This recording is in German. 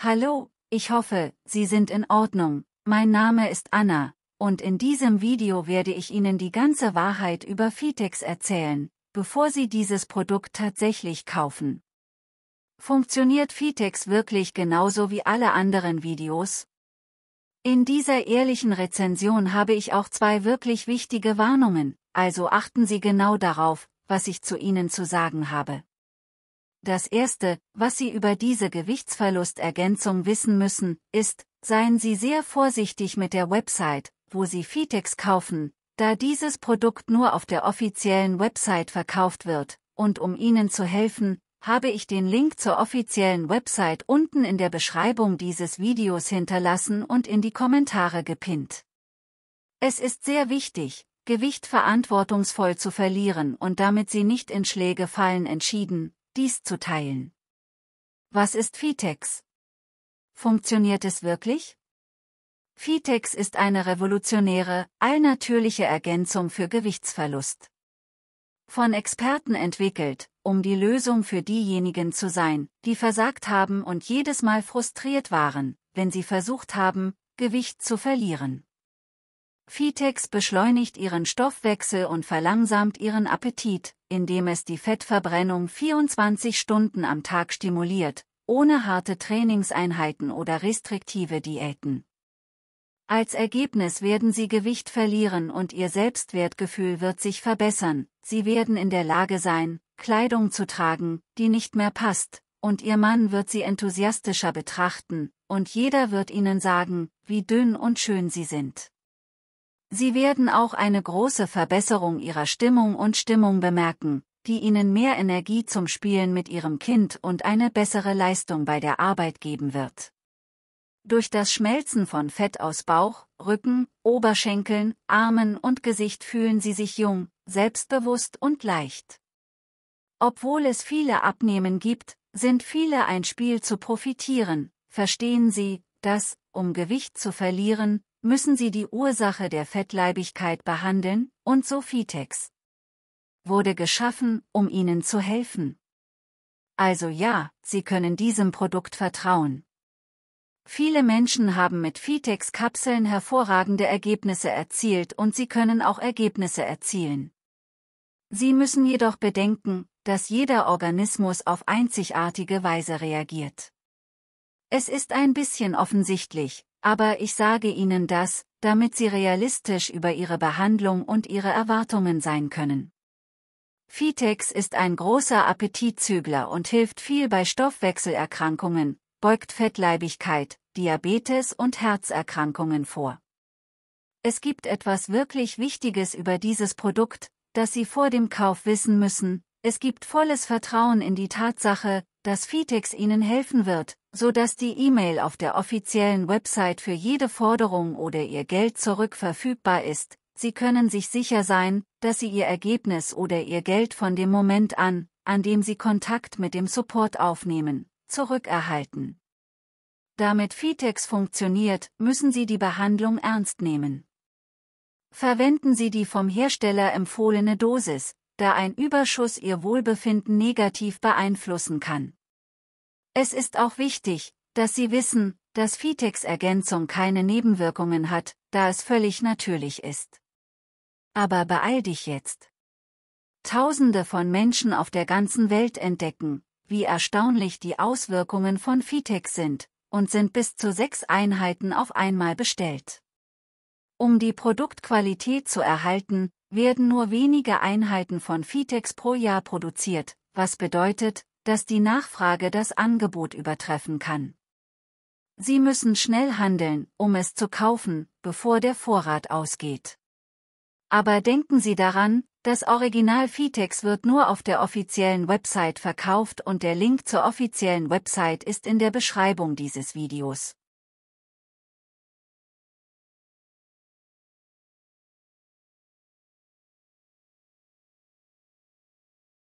Hallo, ich hoffe, Sie sind in Ordnung. Mein Name ist Anna, und in diesem Video werde ich Ihnen die ganze Wahrheit über Fitex erzählen, bevor Sie dieses Produkt tatsächlich kaufen. Funktioniert Fitex wirklich genauso wie alle anderen Videos? In dieser ehrlichen Rezension habe ich auch zwei wirklich wichtige Warnungen, also achten Sie genau darauf, was ich zu Ihnen zu sagen habe. Das Erste, was Sie über diese Gewichtsverlustergänzung wissen müssen, ist, seien Sie sehr vorsichtig mit der Website, wo Sie Fitex kaufen, da dieses Produkt nur auf der offiziellen Website verkauft wird, und um Ihnen zu helfen, habe ich den Link zur offiziellen Website unten in der Beschreibung dieses Videos hinterlassen und in die Kommentare gepinnt. Es ist sehr wichtig, Gewicht verantwortungsvoll zu verlieren und damit Sie nicht in Schläge fallen entschieden, dies zu teilen. Was ist Fitex? Funktioniert es wirklich? Fitex ist eine revolutionäre, allnatürliche Ergänzung für Gewichtsverlust. Von Experten entwickelt, um die Lösung für diejenigen zu sein, die versagt haben und jedes Mal frustriert waren, wenn sie versucht haben, Gewicht zu verlieren. Vitex beschleunigt ihren Stoffwechsel und verlangsamt ihren Appetit, indem es die Fettverbrennung 24 Stunden am Tag stimuliert, ohne harte Trainingseinheiten oder restriktive Diäten. Als Ergebnis werden sie Gewicht verlieren und ihr Selbstwertgefühl wird sich verbessern, sie werden in der Lage sein, Kleidung zu tragen, die nicht mehr passt, und ihr Mann wird sie enthusiastischer betrachten, und jeder wird ihnen sagen, wie dünn und schön sie sind. Sie werden auch eine große Verbesserung ihrer Stimmung und Stimmung bemerken, die ihnen mehr Energie zum Spielen mit ihrem Kind und eine bessere Leistung bei der Arbeit geben wird. Durch das Schmelzen von Fett aus Bauch, Rücken, Oberschenkeln, Armen und Gesicht fühlen sie sich jung, selbstbewusst und leicht. Obwohl es viele Abnehmen gibt, sind viele ein Spiel zu profitieren, verstehen sie, dass, um Gewicht zu verlieren, müssen Sie die Ursache der Fettleibigkeit behandeln, und Sophitex wurde geschaffen, um Ihnen zu helfen. Also ja, Sie können diesem Produkt vertrauen. Viele Menschen haben mit Fitex-Kapseln hervorragende Ergebnisse erzielt und sie können auch Ergebnisse erzielen. Sie müssen jedoch bedenken, dass jeder Organismus auf einzigartige Weise reagiert. Es ist ein bisschen offensichtlich, aber ich sage Ihnen das, damit Sie realistisch über Ihre Behandlung und Ihre Erwartungen sein können. Fitex ist ein großer Appetitzügler und hilft viel bei Stoffwechselerkrankungen, beugt Fettleibigkeit, Diabetes und Herzerkrankungen vor. Es gibt etwas wirklich Wichtiges über dieses Produkt, das Sie vor dem Kauf wissen müssen. Es gibt volles Vertrauen in die Tatsache, dass Fitex Ihnen helfen wird, sodass die E-Mail auf der offiziellen Website für jede Forderung oder Ihr Geld zurück verfügbar ist. Sie können sich sicher sein, dass Sie Ihr Ergebnis oder Ihr Geld von dem Moment an, an dem Sie Kontakt mit dem Support aufnehmen, zurückerhalten. Damit Fitex funktioniert, müssen Sie die Behandlung ernst nehmen. Verwenden Sie die vom Hersteller empfohlene Dosis, da ein Überschuss ihr Wohlbefinden negativ beeinflussen kann. Es ist auch wichtig, dass Sie wissen, dass Fitex-Ergänzung keine Nebenwirkungen hat, da es völlig natürlich ist. Aber beeil dich jetzt. Tausende von Menschen auf der ganzen Welt entdecken, wie erstaunlich die Auswirkungen von Fitex sind, und sind bis zu sechs Einheiten auf einmal bestellt. Um die Produktqualität zu erhalten, werden nur wenige Einheiten von Fitex pro Jahr produziert, was bedeutet, dass die Nachfrage das Angebot übertreffen kann. Sie müssen schnell handeln, um es zu kaufen, bevor der Vorrat ausgeht. Aber denken Sie daran, das Original Fitex wird nur auf der offiziellen Website verkauft und der Link zur offiziellen Website ist in der Beschreibung dieses Videos.